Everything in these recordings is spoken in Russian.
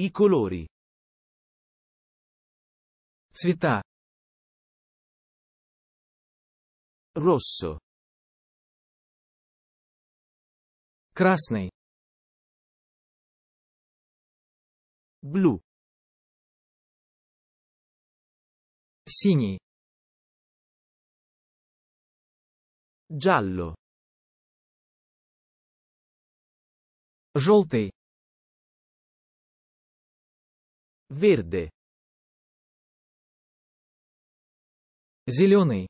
I colori. Цвета. Rosso. Красный. Blu. Синий. Giallo. Желтый. Verde. Зеленый.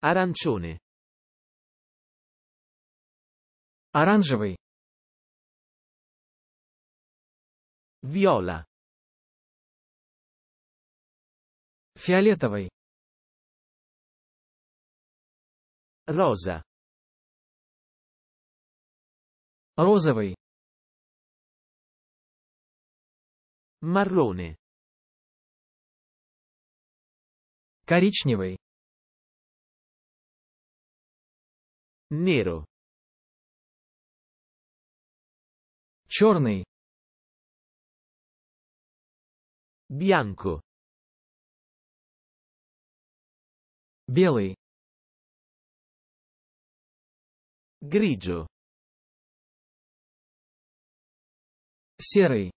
Arancione. Оранжевый. Viola. Фиолетовый. Роза. Розовый. Marrone. Коричневый. Nero. Черный. Bianco. Белый. Grigio. Серый.